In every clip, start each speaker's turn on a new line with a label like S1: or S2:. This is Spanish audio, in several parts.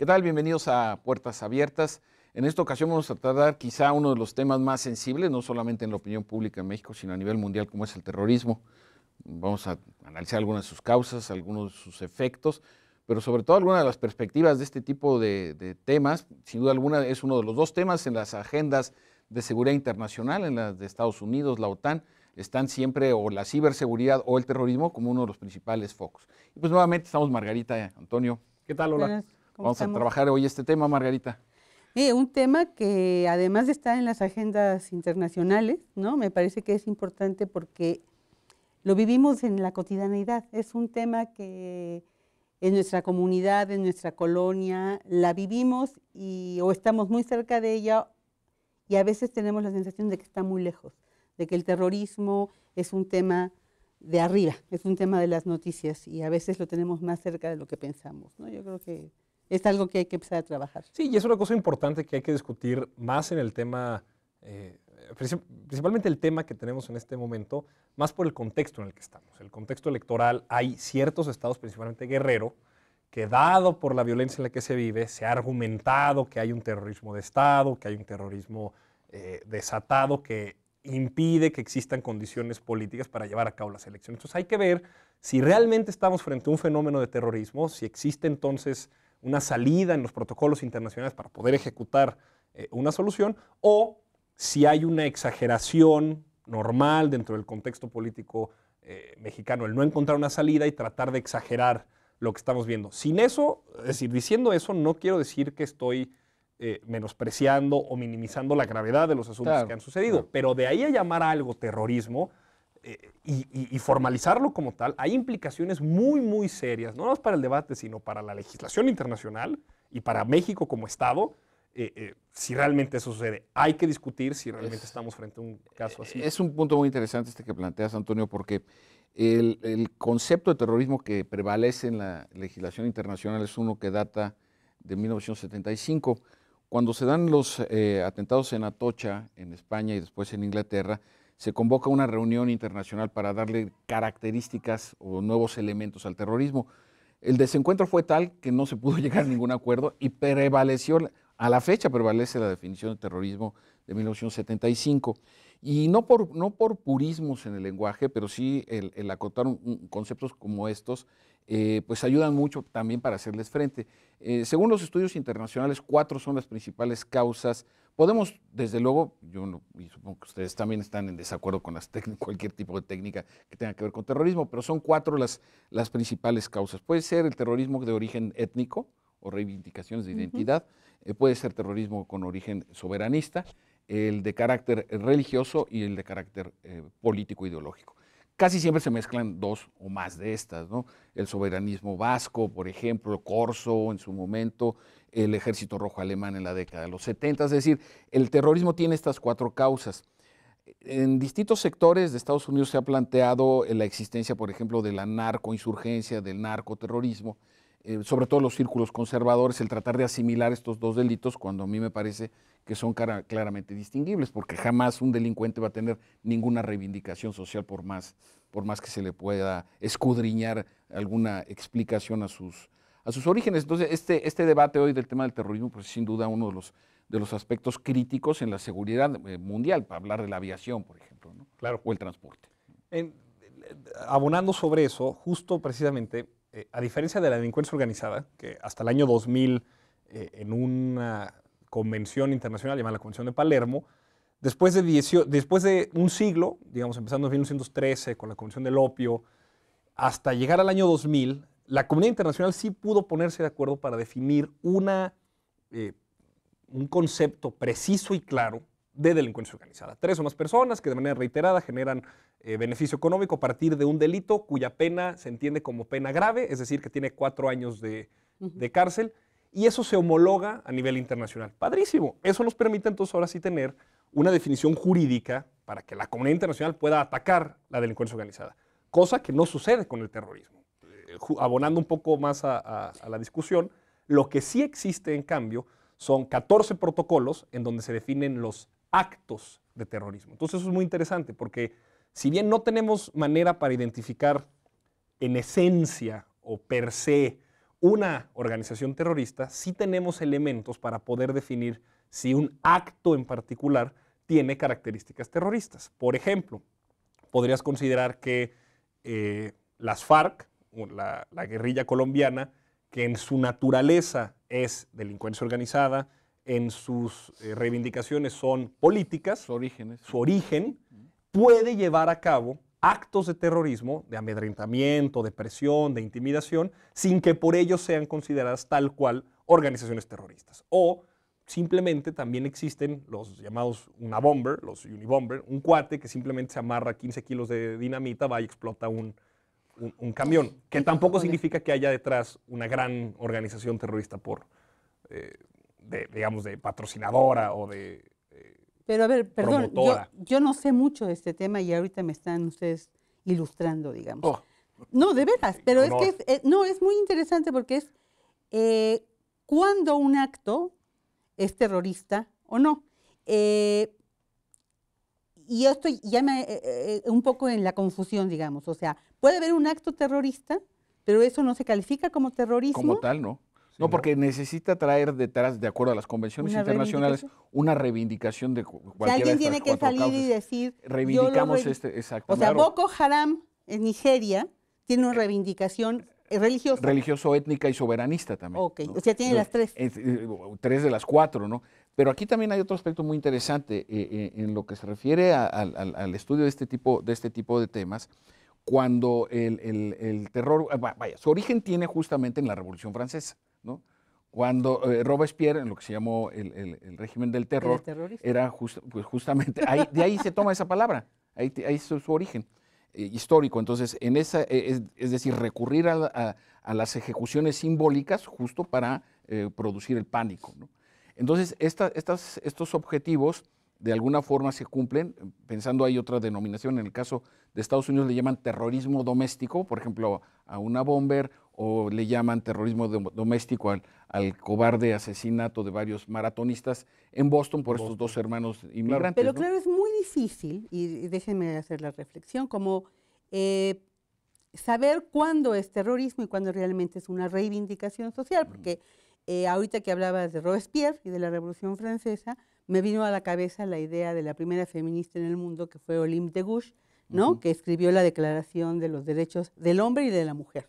S1: ¿Qué tal? Bienvenidos a Puertas Abiertas. En esta ocasión vamos a tratar quizá uno de los temas más sensibles, no solamente en la opinión pública en México, sino a nivel mundial, como es el terrorismo. Vamos a analizar algunas de sus causas, algunos de sus efectos, pero sobre todo algunas de las perspectivas de este tipo de, temas. Sin duda alguna es uno de los dos temas en las agendas de seguridad internacional, en las de Estados Unidos, la OTAN, están siempre o la ciberseguridad o el terrorismo como uno de los principales focos. Y pues nuevamente estamos Margarita, Antonio. ¿Qué tal, Hola?
S2: Vamos a trabajar
S1: hoy este tema, Margarita.
S2: Eh, un tema que además de estar en las agendas internacionales, ¿no? Me parece que es importante porque lo vivimos en la cotidianidad. Es un tema que en nuestra comunidad, en nuestra colonia, la vivimos y o estamos muy cerca de ella y a veces tenemos la sensación de que está muy lejos, de que el terrorismo es un tema de arriba, es un tema de las noticias y a veces lo tenemos más cerca de lo que pensamos. ¿no? Yo creo que es algo que hay que empezar a trabajar.
S3: Sí, y es una cosa importante que hay que discutir más en el tema, eh, principalmente el tema que tenemos en este momento, más por el contexto en el que estamos. El contexto electoral, hay ciertos estados, principalmente Guerrero, que dado por la violencia en la que se vive, se ha argumentado que hay un terrorismo de Estado, que hay un terrorismo eh, desatado que impide que existan condiciones políticas para llevar a cabo las elecciones. Entonces hay que ver si realmente estamos frente a un fenómeno de terrorismo, si existe entonces una salida en los protocolos internacionales para poder ejecutar eh, una solución, o si hay una exageración normal dentro del contexto político eh, mexicano, el no encontrar una salida y tratar de exagerar lo que estamos viendo. Sin eso, es decir, diciendo eso, no quiero decir que estoy eh, menospreciando o minimizando la gravedad de los asuntos que han sucedido, pero de ahí a llamar a algo terrorismo, eh, y, formalizarlo como tal, hay implicaciones muy, muy serias, no solo para el debate, sino para la legislación internacional y para México como Estado, eh, eh, si realmente eso sucede. Hay que discutir si realmente estamos frente a un caso así. Es
S1: un punto muy interesante este que planteas, Antonio, porque el, concepto de terrorismo que prevalece en la legislación internacional es uno que data de 1975. Cuando se dan los atentados en Atocha, en España y después en Inglaterra, se convoca una reunión internacional para darle características o nuevos elementos al terrorismo. El desencuentro fue tal que no se pudo llegar a ningún acuerdo y prevaleció, a la fecha prevalece la definición de terrorismo de 1975. Y no por, no por purismos en el lenguaje, pero sí el, acotar conceptos como estos, eh, pues ayudan mucho también para hacerles frente. Eh, según los estudios internacionales, cuatro son las principales causas Podemos, desde luego, yo supongo que ustedes también están en desacuerdo con cualquier tipo de técnica que tenga que ver con terrorismo, pero son cuatro las, principales causas. Puede ser el terrorismo de origen étnico o reivindicaciones de identidad, eh, puede ser terrorismo con origen soberanista, el de carácter religioso y el de carácter eh, político ideológico casi siempre se mezclan dos o más de estas, ¿no? El soberanismo vasco, por ejemplo, el Corso en su momento, el ejército rojo alemán en la década de los 70, es decir, el terrorismo tiene estas cuatro causas. En distintos sectores de Estados Unidos se ha planteado la existencia, por ejemplo, de la narcoinsurgencia, del narcoterrorismo, eh, sobre todo los círculos conservadores, el tratar de asimilar estos dos delitos cuando a mí me parece que son claramente distinguibles, porque jamás un delincuente va a tener ninguna reivindicación social por más, por más que se le pueda escudriñar alguna explicación a sus, a sus orígenes. Entonces, este, este debate hoy del tema del terrorismo, pues sin duda uno de los, de los aspectos críticos en la seguridad eh, mundial, para hablar de la aviación, por ejemplo, ¿no? claro. o el transporte.
S3: Eh, abonando sobre eso, justo precisamente eh, a diferencia de la delincuencia organizada, que hasta el año 2000, eh, en una convención internacional llamada la Convención de Palermo, después de, un siglo, digamos empezando en 1913 con la Convención del Opio, hasta llegar al año 2000, la comunidad internacional sí pudo ponerse de acuerdo para definir una, eh, un concepto preciso y claro de delincuencia organizada. Tres o más personas que de manera reiterada generan eh, beneficio económico a partir de un delito cuya pena se entiende como pena grave, es decir, que tiene cuatro años de, cárcel, y eso se homologa a nivel internacional. Padrísimo. Eso nos permite entonces ahora sí tener una definición jurídica para que la comunidad internacional pueda atacar la delincuencia organizada, cosa que no sucede con el terrorismo. Eh, abonando un poco más a la discusión, lo que sí existe en cambio son 14 protocolos en donde se definen los actos de terrorismo. Entonces eso es muy interesante porque si bien no tenemos manera para identificar en esencia o per se una organización terrorista, sí tenemos elementos para poder definir si un acto en particular tiene características terroristas. Por ejemplo, podrías considerar que eh, las FARC, la guerrilla colombiana, que en su naturaleza es delincuencia organizada, en sus eh, reivindicaciones son políticas, su, orígenes. su origen, puede llevar a cabo actos de terrorismo, de amedrentamiento, de presión, de intimidación, sin que por ello sean consideradas tal cual organizaciones terroristas. O simplemente también existen los llamados una bomber, los unibomber, un cuate que simplemente se amarra 15 kilos de dinamita, va y explota un, un, camión, que tampoco significa que haya detrás una gran organización terrorista por... Eh, digamos, de patrocinadora o de... Eh,
S2: pero a ver, perdón, yo, no sé mucho de este tema y ahorita me están ustedes ilustrando, digamos. Oh. No, de veras, pero es que es, eh, no, es muy interesante porque es eh, cuando un acto es terrorista o no. y esto estoy ya me, un poco en la confusión, digamos. O sea, puede haber un acto terrorista, pero eso no se califica como terrorismo. Como
S1: tal, no. No, porque necesita traer detrás, de acuerdo a las convenciones internacionales, una reivindicación de cualquier si alguien tiene que salir y
S2: decir. Reivindicamos este. Exacto, o sea, Boko Haram en Nigeria tiene una reivindicación eh, religiosa.
S1: Religioso, étnica y soberanista también. Ok, o sea, tiene las tres. Eh, tres de las cuatro, ¿no? Pero aquí también hay otro aspecto muy interesante eh, en lo que se refiere al, estudio de este tipo de, este tipo de temas cuando el, terror, ah, vaya, su origen tiene justamente en la Revolución Francesa. ¿no? Cuando eh, Robespierre, en lo que se llamó el, régimen del terror, era pues justamente, ahí, de ahí se toma esa palabra, ahí, es su, origen eh, histórico. Entonces, en esa, e, es, decir, recurrir a, las ejecuciones simbólicas justo para eh, producir el pánico. Entonces, estas, estos objetivos de alguna forma se cumplen, pensando hay otra denominación, en el caso de Estados Unidos le llaman terrorismo doméstico, por ejemplo, a una bomber o le llaman terrorismo doméstico al, cobarde asesinato de varios maratonistas en Boston por estos dos hermanos inmigrantes. Pero claro,
S2: es muy difícil, y déjenme hacer la reflexión, como eh, saber cuándo es terrorismo y cuándo realmente es una reivindicación social, porque eh, ahorita que hablabas de Robespierre y de la Revolución Francesa, me vino a la cabeza la idea de la primera feminista en el mundo, que fue Olympe de Gouges, ¿no? que escribió la Declaración de los Derechos del Hombre y de la Mujer.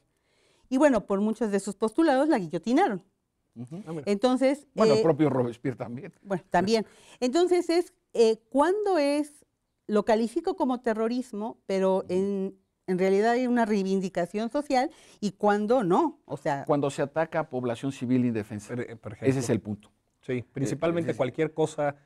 S2: Y bueno, por muchos de sus postulados la guillotinaron. Ah, Entonces. Bueno, el eh, propio
S1: Robespierre también.
S2: Bueno, también. Entonces es eh, cuando es, lo califico como terrorismo, pero en, realidad hay una reivindicación social y cuando no, o sea...
S1: Cuando se ataca a población civil indefensa. Ese es el punto. Sí, principalmente eh, cualquier cosa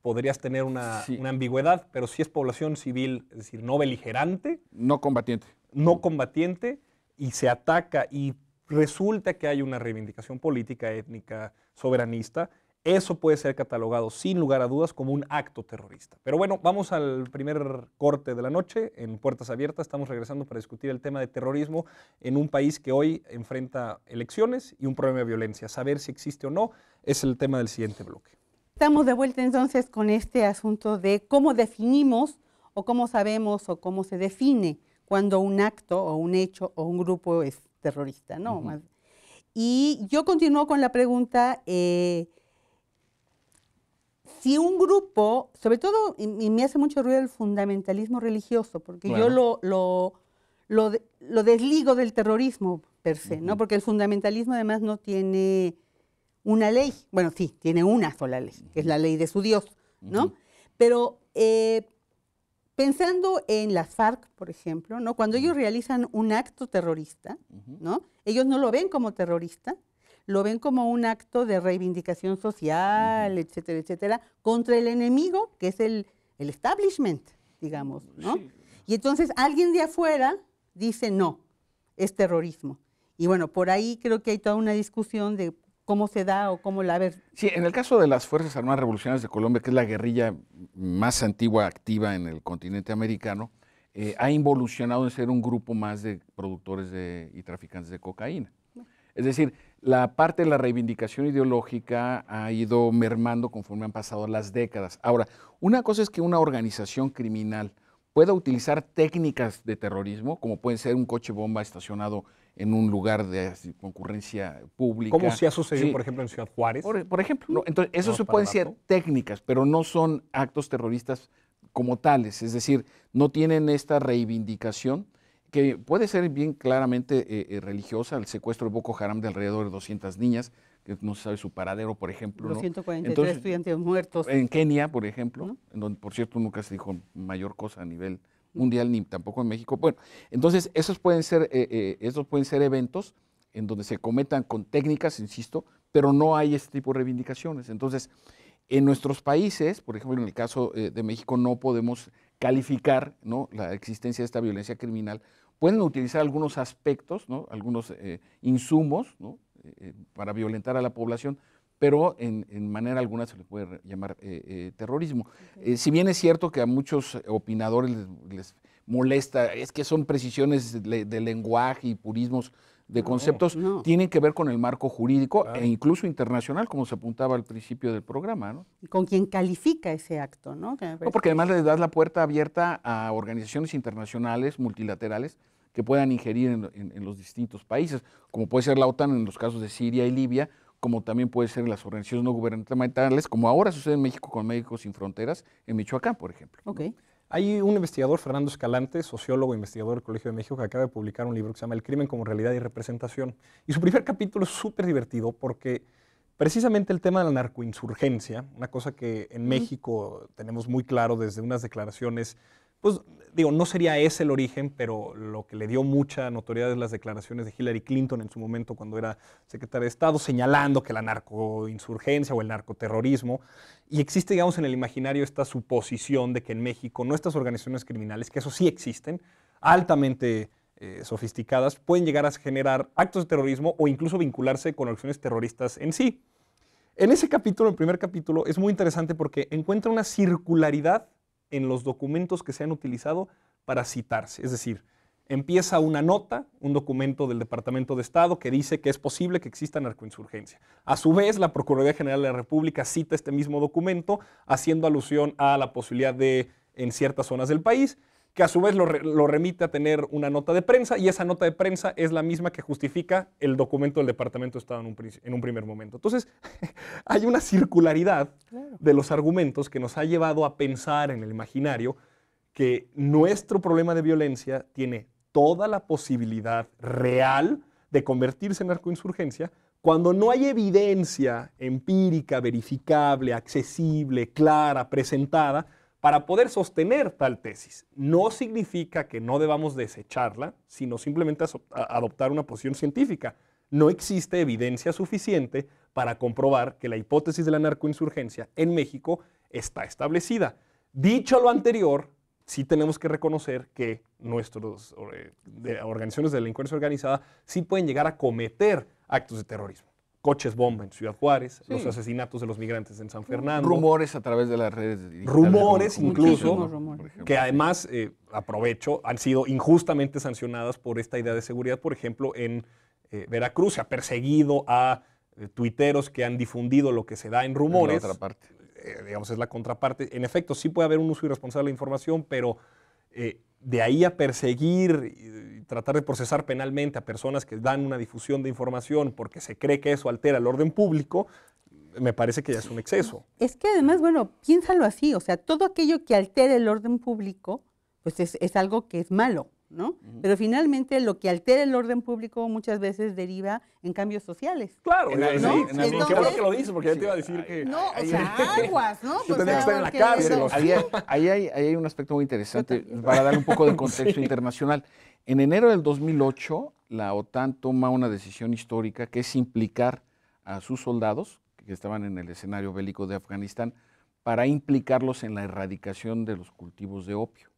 S3: podrías tener una, una, ambigüedad, pero si es población civil, es decir, no beligerante. No combatiente. No combatiente, y se ataca y resulta que hay una reivindicación política, étnica, soberanista, eso puede ser catalogado sin lugar a dudas como un acto terrorista. Pero bueno, vamos al primer corte de la noche en Puertas Abiertas. Estamos regresando para discutir el tema de terrorismo en un país que hoy enfrenta elecciones y un problema de violencia. Saber si existe o no es el tema del siguiente bloque.
S2: Estamos de vuelta entonces con este asunto de cómo definimos o cómo sabemos o cómo se define cuando un acto o un hecho o un grupo es terrorista, ¿no? Y yo continúo con la pregunta, eh, si un grupo, sobre todo, y, me hace mucho ruido el fundamentalismo religioso, porque yo lo, lo, desligo del terrorismo per se, ¿no? Porque el fundamentalismo además no tiene una ley, bueno, sí, tiene una sola ley, que es la ley de su Dios, ¿no? Pero eh, Pensando en las FARC, por ejemplo, ¿no? cuando ellos realizan un acto terrorista, ¿no? ellos no lo ven como terrorista, lo ven como un acto de reivindicación social, etcétera, etcétera, contra el enemigo, que es el, establishment, digamos. Mm, ¿no? Y entonces alguien de afuera dice, no, es terrorismo. Y bueno, por ahí creo que hay toda una discusión de cómo se da o cómo la ves?
S1: Sí, en el caso de las Fuerzas Armadas Revolucionarias de Colombia, que es la guerrilla más antigua activa en el continente americano, eh, ha involucionado en ser un grupo más de productores y traficantes de cocaína. Es decir, la parte de la reivindicación ideológica ha ido mermando conforme han pasado las décadas. Ahora, una cosa es que una organización criminal pueda utilizar técnicas de terrorismo, como pueden ser un coche bomba estacionado en un lugar de concurrencia pública. ¿Cómo se ha sucedido, por ejemplo,
S3: en Ciudad Juárez? Por,
S1: ejemplo, entonces, eso se pueden ser técnicas, pero no son actos terroristas como tales, es decir, no tienen esta reivindicación que puede ser bien claramente eh, eh, religiosa, el secuestro de Boko Haram de alrededor de 200 niñas, que no se sabe su paradero, por ejemplo. 143 estudiantes muertos. En Kenia, por ejemplo, en donde, por cierto, nunca se dijo mayor cosa a nivel mundial ni tampoco en México. Bueno, entonces esos pueden ser, eh, eh pueden ser eventos en donde se cometan con técnicas, insisto, pero no hay este tipo de reivindicaciones. Entonces, en nuestros países, por ejemplo, en el caso eh, de México, no podemos calificar ¿no? la existencia de esta violencia criminal. Pueden utilizar algunos aspectos, ¿no? algunos eh, insumos para violentar a la población, pero en, manera alguna se le puede llamar eh, eh, terrorismo. Eh, si bien es cierto que a muchos opinadores les, molesta, es que son precisiones de, lenguaje y purismos de conceptos, tienen que ver con el marco jurídico e incluso internacional, como se apuntaba al principio del programa.
S2: Con quien califica ese acto, ¿no? porque
S1: además le das la puerta abierta a organizaciones internacionales, multilaterales, que puedan ingerir en los distintos países, como puede ser la OTAN en los casos de Siria y Libia, como también puede ser en las organizaciones no gubernamentales, como ahora sucede en México con Médicos Sin Fronteras, en Michoacán, por ejemplo.
S3: Hay un investigador, Fernando Escalante, sociólogo e investigador del Colegio de México, que acaba de publicar un libro que se llama El crimen como realidad y representación. Y su primer capítulo es súper divertido porque precisamente el tema de la narcoinsurgencia, una cosa que en México tenemos muy claro desde unas declaraciones pues digo, no sería ese el origen, pero lo que le dio mucha notoriedad es las declaraciones de Hillary Clinton en su momento cuando era secretaria de Estado, señalando que la narcoinsurgencia o el narcoterrorismo, y existe, digamos, en el imaginario esta suposición de que en México nuestras organizaciones criminales, que eso sí existen, altamente eh, sofisticadas, pueden llegar a generar actos de terrorismo o incluso vincularse con acciones terroristas en sí. En ese capítulo, el primer capítulo, es muy interesante porque encuentra una circularidad en los documentos que se han utilizado para citarse. Es decir, empieza una nota, un documento del Departamento de Estado que dice que es posible que exista narcoinsurgencia. A su vez, la Procuraduría General de la República cita este mismo documento haciendo alusión a la posibilidad de en ciertas zonas del país que a su vez lo, remite a tener una nota de prensa y esa nota de prensa es la misma que justifica el documento del Departamento de Estado en un, primer momento. Entonces, hay una circularidad de los argumentos que nos ha llevado a pensar en el imaginario que nuestro problema de violencia tiene toda la posibilidad real de convertirse en arcoinsurgencia cuando no hay evidencia empírica, verificable, accesible, clara, presentada para poder sostener tal tesis. No significa que no debamos desecharla, sino simplemente adoptar una posición científica. No existe evidencia suficiente para comprobar que la hipótesis de la narcoinsurgencia en México está establecida. Dicho lo anterior, sí tenemos que reconocer que nuestras
S1: eh,
S3: organizaciones de delincuencia organizada sí pueden llegar a cometer actos de terrorismo coches bomba en Ciudad Juárez, los asesinatos de los migrantes en San Fernando. Rumores a través de las redes. Rumores incluso, que además, eh, aprovecho, han sido injustamente sancionadas por esta idea de seguridad. Por ejemplo, en eh, Veracruz se ha perseguido a eh, tuiteros que han difundido lo que se da en rumores. la otra parte. digamos, es la contraparte. En efecto, sí puede haber un uso irresponsable de la información, pero de ahí a perseguir y tratar de procesar penalmente a personas que dan una difusión de información porque se cree que eso altera el orden público, me parece que ya es un exceso.
S2: Es que además, bueno, piénsalo así, o sea, todo aquello que altere el orden público, pues es algo que es malo. Pero finalmente lo que altera el orden público muchas veces deriva en cambios sociales. Claro, en, eh, qué que lo
S3: dices, porque yo te iba a decir que... No, aguas, ¿no?
S2: Pues tenía que estar
S1: en la cárcel. Ahí, hay, un aspecto muy interesante para dar un poco de contexto internacional. En enero del 2008, la OTAN toma una decisión histórica que es implicar a sus soldados, que estaban en el escenario bélico de Afganistán, para implicarlos en la erradicación de los cultivos de opio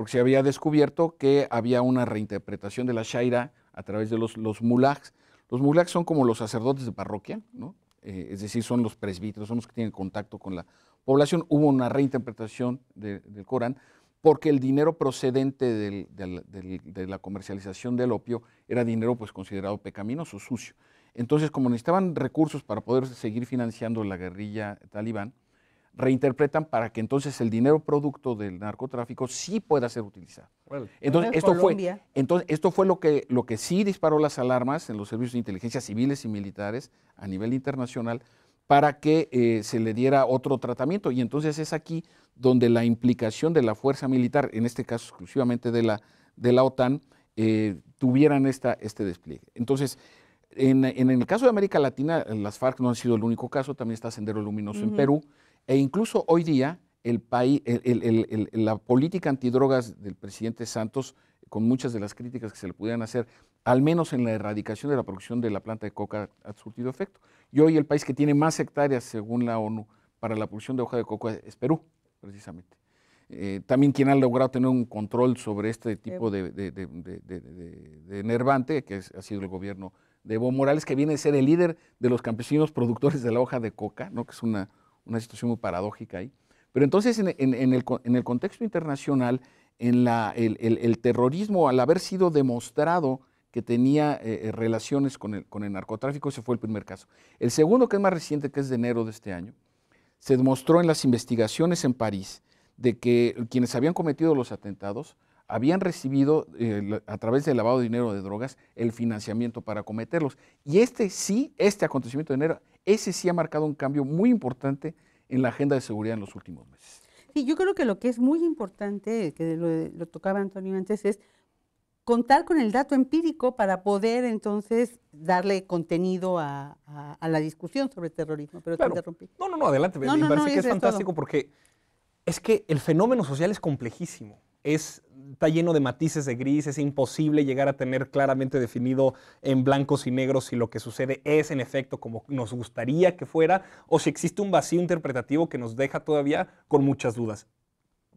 S1: porque se había descubierto que había una reinterpretación de la Shaira a través de los, los mulaks. Los mulaks son como los sacerdotes de parroquia, ¿no? Eh, es decir, son los presbíteros, son los que tienen contacto con la población. Hubo una reinterpretación del Corán porque el dinero procedente de la comercialización del opio era dinero pues, considerado pecaminoso, sucio. Entonces, como necesitaban recursos para poder seguir financiando la guerrilla talibán, reinterpretan para que entonces el dinero producto del narcotráfico sí pueda ser utilizado. entonces, esto fue, entonces, esto fue lo que, lo que sí disparó las alarmas en los servicios de inteligencia civiles y militares a nivel internacional para que eh, se le diera otro tratamiento. Y entonces es aquí donde la implicación de la fuerza militar, en este caso exclusivamente de la, de la OTAN, eh, tuvieran esta, este despliegue. Entonces, en, el caso de América Latina, las FARC no han sido el único caso, también está Sendero Luminoso en Perú, e incluso hoy día el país, la política antidrogas del presidente Santos, con muchas de las críticas que se le pudieran hacer, al menos en la erradicación de la producción de la planta de coca ha surtido efecto. Y hoy el país que tiene más hectáreas, según la ONU, para la producción de hoja de coca es Perú, precisamente. Eh, también quien ha logrado tener un control sobre este tipo de, de, enervante, que ha sido el gobierno de Evo Morales, que viene a ser el líder de los campesinos productores de la hoja de coca, ¿no? que es una, una situación muy paradójica ahí. Pero entonces en, el, en el, contexto internacional, en el, terrorismo, al haber sido demostrado que tenía eh, eh, relaciones con el, con el narcotráfico, ese fue el primer caso. El segundo, que es más reciente, que es de enero de este año, se demostró en las investigaciones en París de que quienes habían cometido los atentados habían recibido eh, a través del lavado de dinero de drogas el financiamiento para cometerlos. Y este sí, este acontecimiento de enero, ese sí ha marcado un cambio muy importante en la agenda de seguridad en los últimos meses.
S2: Sí, yo creo que lo que es muy importante, que lo, tocaba Antonio antes, es contar con el dato empírico para poder entonces darle contenido a, la discusión sobre terrorismo. Pero te interrumpí. No, no, no, adelante. que es fantástico
S3: porque es que el fenómeno social es complejísimo es, está lleno de matices de gris, es imposible llegar a tener claramente definido en blancos y negros si lo que sucede es en efecto como nos gustaría que fuera o si existe un vacío interpretativo que nos deja todavía con muchas dudas.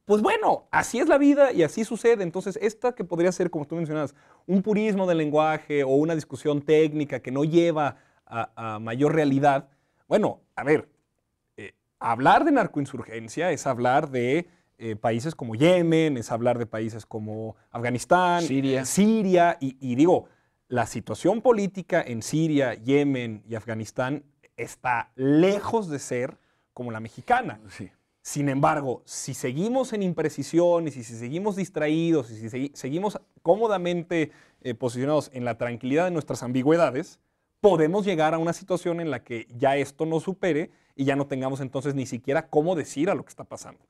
S3: Pues bueno, así es la vida y así sucede. Entonces, esta que podría ser, como tú mencionabas, un purismo del lenguaje o una discusión técnica que no lleva a, mayor realidad, bueno, a ver, eh, hablar de narcoinsurgencia es hablar de eh, países como Yemen, es hablar de países como Afganistán, Siria, Siria y, digo, la situación política en Siria, Yemen y Afganistán está lejos de ser como la mexicana. Sin embargo, si seguimos en imprecisiones y si seguimos distraídos y si seguimos cómodamente eh, posicionados en la tranquilidad de nuestras ambigüedades, podemos llegar a una situación en la que ya esto nos supere y ya no tengamos entonces ni siquiera cómo decir a lo que está pasando.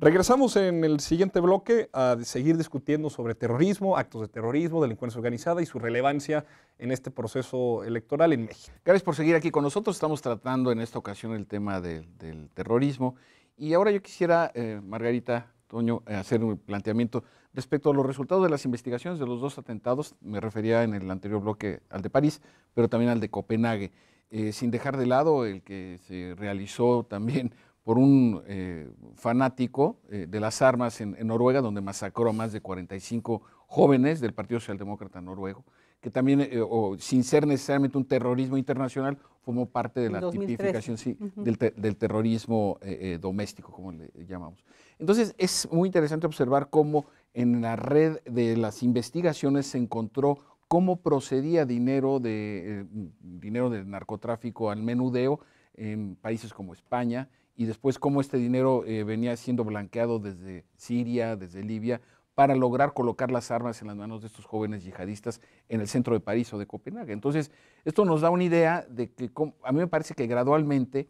S3: Regresamos en el siguiente bloque a seguir discutiendo sobre terrorismo,
S1: actos de terrorismo, delincuencia organizada y su relevancia en este proceso electoral en México. Gracias por seguir aquí con nosotros. Estamos tratando en esta ocasión el tema del terrorismo. Y ahora yo quisiera, eh, Margarita, Toño, eh, hacer un planteamiento respecto a los resultados de las investigaciones de los dos atentados. Me refería en el anterior bloque al de París, pero también al de Copenhague. Eh, sin dejar de lado el que se realizó también por un eh, fanático eh, de las armas en, Noruega, donde masacró a más de 45 jóvenes del Partido Socialdemócrata Noruego, que también, eh, sin ser necesariamente un terrorismo internacional, formó parte de la tipificación del, terrorismo doméstico, como le llamamos. Entonces, es muy interesante observar cómo en la red de las investigaciones se encontró cómo procedía dinero de, dinero del narcotráfico al menudeo en países como España, y después cómo este dinero eh, venía siendo blanqueado desde Siria, desde Libia, para lograr colocar las armas en las manos de estos jóvenes yihadistas en el centro de París o de Copenhague. Entonces, esto nos da una idea de que, a mí me parece que gradualmente,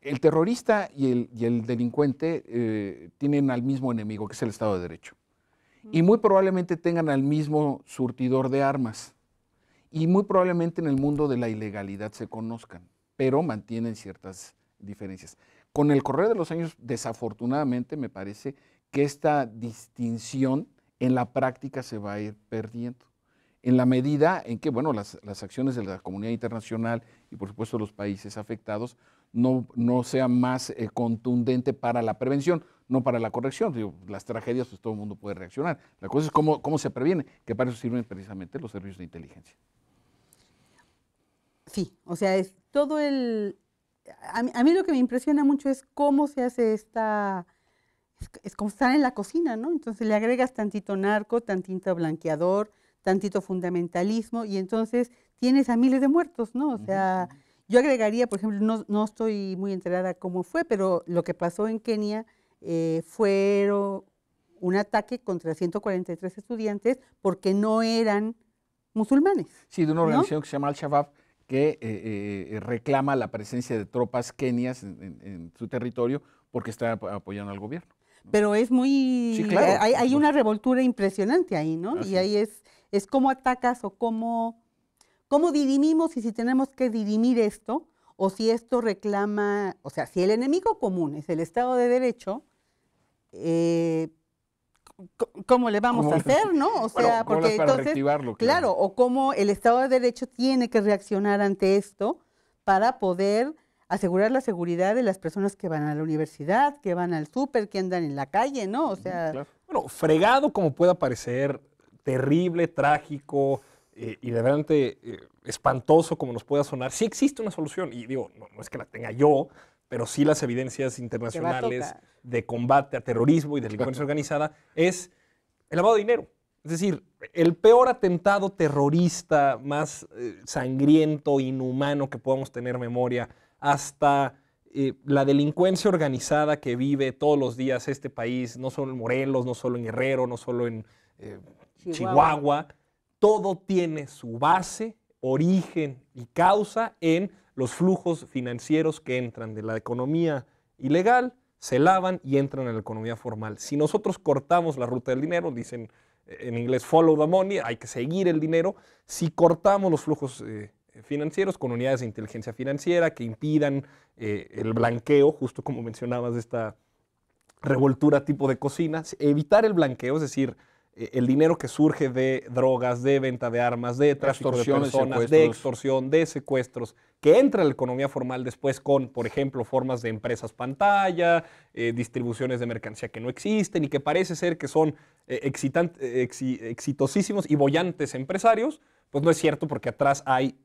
S1: el terrorista y el, delincuente eh, tienen al mismo enemigo, que es el Estado de Derecho. Y muy probablemente tengan al mismo surtidor de armas. Y muy probablemente en el mundo de la ilegalidad se conozcan, pero mantienen ciertas diferencias. Con el correr de los años, desafortunadamente, me parece que esta distinción en la práctica se va a ir perdiendo. En la medida en que, bueno, las, acciones de la comunidad internacional y, por supuesto, los países afectados no, no más eh, contundentes para la prevención, no para la corrección. las tragedias, pues todo el mundo puede reaccionar. La cosa es cómo, cómo se previene, que para eso sirven precisamente los servicios de inteligencia.
S2: Sí, o sea, es todo el, a mí, lo que me impresiona mucho es cómo se hace esta, es, como estar en la cocina, ¿no? Entonces le agregas tantito narco, tantito blanqueador, tantito fundamentalismo y entonces tienes a miles de muertos, ¿no? O sea, yo agregaría, por ejemplo, no, estoy muy enterada cómo fue, pero lo que pasó en Kenia eh, fue un ataque contra 143 estudiantes porque no eran musulmanes. Sí, de una organización
S1: que se llama Al-Shabaab que eh, eh, eh, reclama la presencia de tropas kenias en, su territorio porque está apoyando al gobierno. Pero es muy... claro. hay,
S2: una revoltura impresionante ahí, ¿no? Y ahí es, es cómo atacas o cómo, cómo dirimimos y si tenemos que dirimir esto o si esto reclama, o sea, si el enemigo común es el Estado de Derecho, eh, cómo le vamos a hacer, ¿no? O sea, porque entonces, claro. o cómo el Estado de Derecho tiene que reaccionar ante esto para poder asegurar la seguridad de las personas que van a la universidad, que van al súper, que andan en la calle, ¿no? O sea,
S3: bueno, fregado como pueda parecer, terrible, trágico y de verdad espantoso como nos pueda sonar, sí existe una solución y digo, no es que la tenga yo, pero sí las evidencias internacionales de combate a terrorismo y delincuencia organizada es el lavado de dinero. Es decir, el peor atentado terrorista más eh, sangriento, inhumano que podamos tener memoria, hasta eh, la delincuencia organizada que vive todos los días este país, no solo en Morelos, no solo en Guerrero, no solo en eh, Chihuahua, todo tiene su base, origen y causa en los flujos financieros que entran de la economía ilegal se lavan y entran en la economía formal. Si nosotros cortamos la ruta del dinero, dicen eh, en inglés follow the money, hay que seguir el dinero, si cortamos los flujos eh, financieros con unidades de inteligencia financiera que impidan eh, el blanqueo, justo como mencionabas, de esta revoltura tipo de cocina, evitar el blanqueo, es decir, el dinero que surge de drogas, de venta de armas, de tráfico de personas, de extorsión, de secuestros, que entra a la economía formal después con, por ejemplo, formas de empresas pantalla, eh, distribuciones de mercancía que no existen y que parece ser que son eh, eh, exitosísimos y bollantes empresarios, pues no es cierto porque atrás hay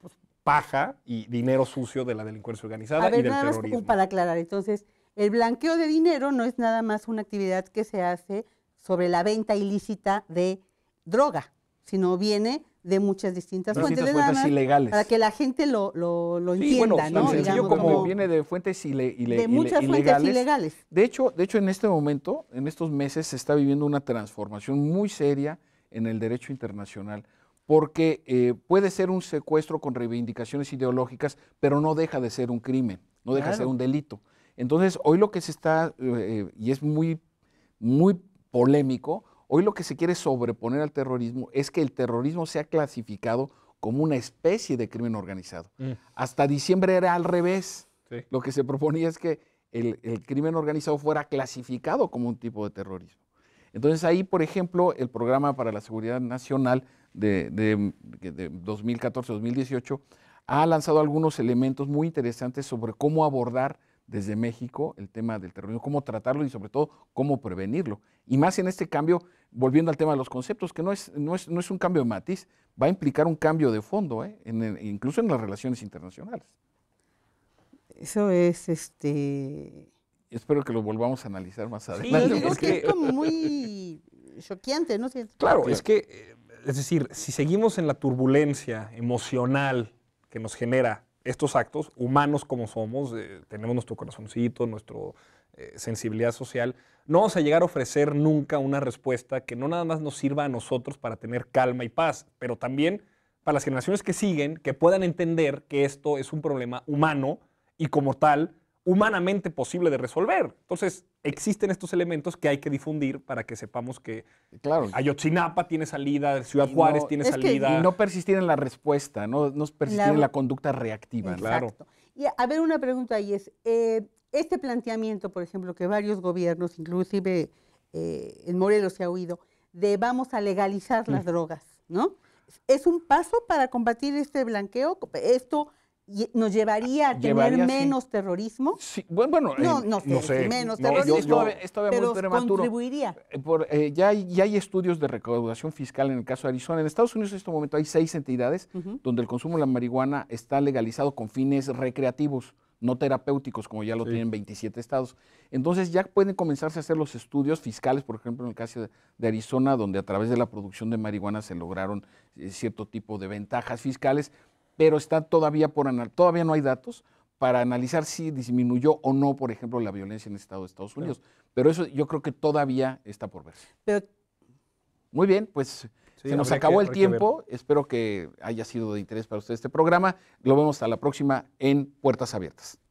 S3: pues, paja y dinero sucio de la delincuencia organizada y del terrorismo.
S2: para aclarar, entonces, el blanqueo de dinero no es nada más una actividad que se hace sobre la venta ilícita de droga, sino viene de muchas distintas, fuentes, de fuentes ilegales. Para que la gente lo, lo, lo entienda, bueno, ¿no? como,
S1: viene de fuentes ilegales. de muchas fuentes ilegales. De hecho, de hecho, en este momento, en estos meses, se está viviendo una transformación muy seria en el derecho internacional porque eh, puede ser un secuestro con reivindicaciones ideológicas, pero no deja de ser un crimen, no deja de ser un delito. Entonces, hoy lo que se está, eh, eh, y es muy, muy polémico, Hoy lo que se quiere sobreponer al terrorismo es que el terrorismo sea clasificado como una especie de crimen organizado. Mm. Hasta diciembre era al revés. Lo que se proponía es que el, crimen organizado fuera clasificado como un tipo de terrorismo. Entonces ahí, por ejemplo, el Programa para la Seguridad Nacional de, de 2014-2018 ha lanzado algunos elementos muy interesantes sobre cómo abordar desde México el tema del terrorismo, cómo tratarlo y sobre todo cómo prevenirlo. Y más en este cambio, volviendo al tema de los conceptos, que no es, no es, un cambio de matiz, va a implicar un cambio de fondo, ¿eh? incluso en las relaciones internacionales. Eso es este. Espero que lo volvamos a analizar más adelante. que es
S2: muy choqueante, ¿no? claro, es
S3: que, eh, es decir, si seguimos en la turbulencia emocional que nos genera estos actos, humanos como somos, eh, tenemos nuestro corazoncito, nuestra eh, sensibilidad social, no vamos a llegar a ofrecer nunca una respuesta que no nada más nos sirva a nosotros para tener calma y paz, pero también para las generaciones que siguen, que puedan entender que esto es un problema humano y como tal humanamente posible de resolver. Entonces, existen estos elementos que hay que difundir para que sepamos que claro. Ayotzinapa tiene
S1: salida, Ciudad Juárez tiene salida. y no persistir en la respuesta, no, persistir en la conducta reactiva.
S2: Y a ver, una pregunta ahí es, eh, este planteamiento, por ejemplo, que varios gobiernos, inclusive eh, en Morelos se ha oído, de vamos a legalizar las mm. drogas, ¿no? ¿Es un paso para combatir este blanqueo? ¿Esto nos llevaría a tener menos terrorismo. Sí, bueno, no, eh, no, sé, menos
S1: terrorismo, pero contribuiría. ya, hay, hay, estudios de recaudación fiscal en el caso de Arizona. En Estados Unidos en este momento hay seis entidades donde el consumo de la marihuana está legalizado con fines recreativos, no terapéuticos, como ya lo tienen 27 estados. Entonces ya pueden comenzarse a hacer los estudios fiscales, por ejemplo, en el caso de Arizona, donde a través de la producción de marihuana se lograron eh, cierto tipo de ventajas fiscales pero está todavía por todavía no hay datos para analizar si disminuyó o no, por ejemplo, la violencia en el Estado de Estados Unidos. Pero eso yo creo que todavía está por verse. Muy bien, pues se nos acabó el tiempo. Espero que haya sido de interés para usted este programa. Lo vemos hasta la próxima en Puertas Abiertas.